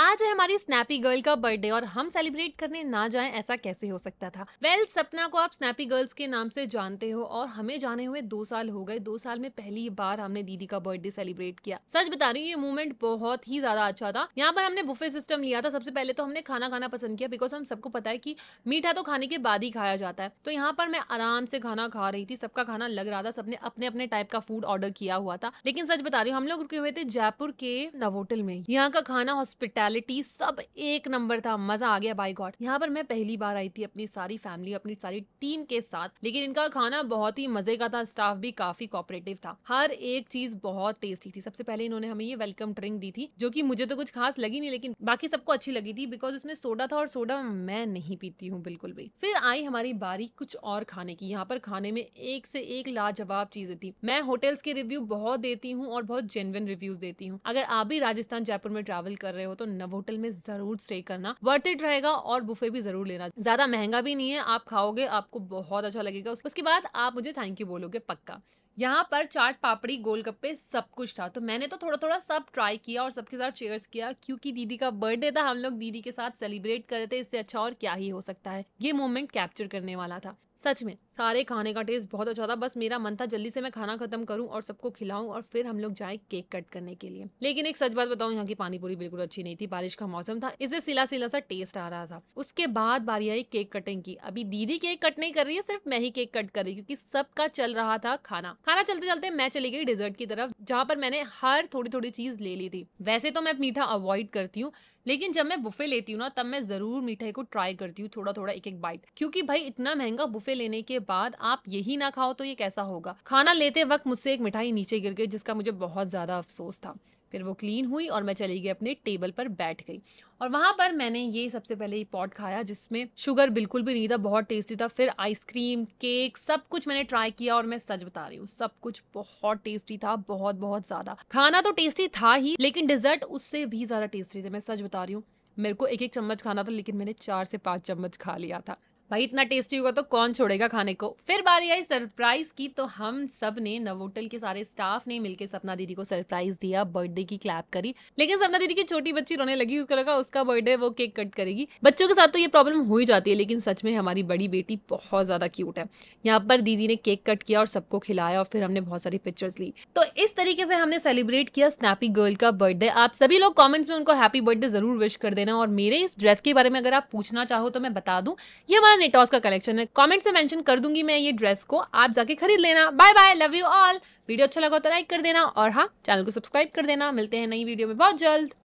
आज है हमारी स्नैपी गर्ल का बर्थडे और हम सेलिब्रेट करने ना जाएं ऐसा कैसे हो सकता था वेल well, सपना को आप स्नैपी गर्ल्स के नाम से जानते हो और हमें जाने हुए दो साल हो गए दो साल में पहली बार हमने दीदी का बर्थडे सेलिब्रेट किया सच बता रही हूँ ये मूवमेंट बहुत ही ज्यादा अच्छा था यहाँ पर हमने बुफे सिस्टम लिया था सबसे पहले तो हमने खाना खाना पसंद किया बिकॉज हम सबको पता है की मीठा तो खाने के बाद ही खाया जाता है तो यहाँ पर मैं आराम से खाना खा रही थी सबका खाना लग रहा था सबने अपने अपने टाइप का फूड ऑर्डर किया हुआ था लेकिन सच बता रही हूँ हम लोग रुके हुए थे जयपुर के नवोटल में यहाँ का खाना हॉस्पिटल हॉस्पिटैलिटी सब एक नंबर था मजा आ गया बाई गॉड यहाँ पर मैं पहली बार आई थी अपनी सारी फैमिली अपनी सारी टीम के साथ लेकिन इनका खाना बहुत ही मजे का था स्टाफ भी काफी कॉपरेटिव था हर एक चीज बहुत टेस्टी थी सबसे पहले इन्होंने हमें ये वेलकम ड्रिंक दी थी जो की मुझे तो कुछ खास लगी नहीं लेकिन बाकी सबको अच्छी लगी थी बिकॉज उसमें सोडा था और सोडा मैं नहीं पीती हूँ बिल्कुल भी फिर आई हमारी बारी कुछ और खाने की यहाँ पर खाने में एक से एक लाजवाब चीजें थी मैं होटल्स के रिव्यू बहुत देती हूँ और बहुत जेनविन रिव्यूज देती हूँ अगर आप भी राजस्थान जयपुर में ट्रैवल कर रहे हो तो करना होटल में जरूर स्टे करना वर्थ इट रहेगा और बुफे भी जरूर लेना ज्यादा महंगा भी नहीं है आप खाओगे आपको बहुत अच्छा लगेगा उसके बाद आप मुझे थैंक यू बोलोगे पक्का यहाँ पर चाट पापड़ी गोलगप्पे सब कुछ था तो मैंने तो थोड़ा थोड़ा सब ट्राई किया और सबके साथ शेयर्स किया क्योंकि दीदी का बर्थडे था हम लोग दीदी के साथ सेलिब्रेट कर रहे थे इससे अच्छा और क्या ही हो सकता है ये मोमेंट कैप्चर करने वाला था सच में सारे खाने का टेस्ट बहुत अच्छा था बस मेरा मन था जल्दी से मैं खाना खत्म करूं और सबको खिलाऊं और फिर हम लोग जाए केक कट करने के लिए लेकिन एक सच बात बताऊं यहाँ की पानीपुरी बिल्कुल अच्छी नहीं थी बारिश का मौसम था इसे सिला सिला सा टेस्ट आ रहा था उसके बाद बारी आई केक कटिंग की अभी दीदी केक कट नहीं कर रही है सिर्फ मैं ही केक कट कर रही क्यूँकी सबका चल रहा था खाना खाना चलते चलते मैं चली गई डिजर्ट की तरफ जहाँ पर मैंने हर थोड़ी थोड़ी चीज ले ली थी वैसे तो मैं मीठा अवॉइड करती हूँ लेकिन जब मैं बुफे लेती हूँ ना तब मैं जरूर मीठे को ट्राई करती हूँ थोड़ा थोड़ा एक एक बाइट क्योंकि भाई इतना महंगा बुफे तोहफे लेने के बाद आप यही ना खाओ तो ये कैसा होगा खाना लेते वक्त मुझसे एक मिठाई नीचे गिर गई जिसका मुझे बहुत ज़्यादा अफसोस था फिर वो क्लीन हुई और मैं चली गई अपने टेबल पर बैठ गई और वहाँ पर मैंने ये सबसे पहले ये पॉट खाया जिसमें शुगर बिल्कुल भी नहीं था बहुत टेस्टी था फिर आइसक्रीम केक सब कुछ मैंने ट्राई किया और मैं सच बता रही हूँ सब कुछ बहुत टेस्टी था बहुत बहुत ज़्यादा खाना तो टेस्टी था ही लेकिन डिजर्ट उससे भी ज़्यादा टेस्टी थे मैं सच बता रही हूँ मेरे को एक एक चम्मच खाना था लेकिन मैंने चार से पाँच चम्मच खा लिया था भाई इतना टेस्टी होगा तो कौन छोड़ेगा खाने को फिर बारी आई सरप्राइज़ की तो हम सब ने नवोटल के सारे स्टाफ ने मिलकर सपना दीदी को सरप्राइज़ दिया बर्थडे की क्लैप करी लेकिन सपना दीदी की छोटी बच्ची रोने लगी उसको लगा उसका बर्थडे वो केक कट करेगी बच्चों के साथ तो ये प्रॉब्लम हो ही जाती है लेकिन सच में हमारी बड़ी बेटी बहुत ज़्यादा क्यूट है यहाँ पर दीदी ने केक कट किया और सबको खिलाया और फिर हमने बहुत सारी पिक्चर्स ली तो इस तरीके से हमने सेलिब्रेट किया स्नैपी गर्ल का बर्थडे आप सभी लोग कॉमेंट्स में उनको हैप्पी बर्थडे ज़रूर विश कर देना और मेरे इस ड्रेस के बारे में अगर आप पूछना चाहो तो मैं बता दू ये हमारा टॉस का कलेक्शन है कमेंट से मेंशन कर दूंगी मैं ये ड्रेस को आप जाके खरीद लेना bye bye love you all video अच्छा लगा तो लाइक कर देना और हाँ चैनल को सब्सक्राइब कर देना मिलते हैं नई वीडियो में बहुत जल्द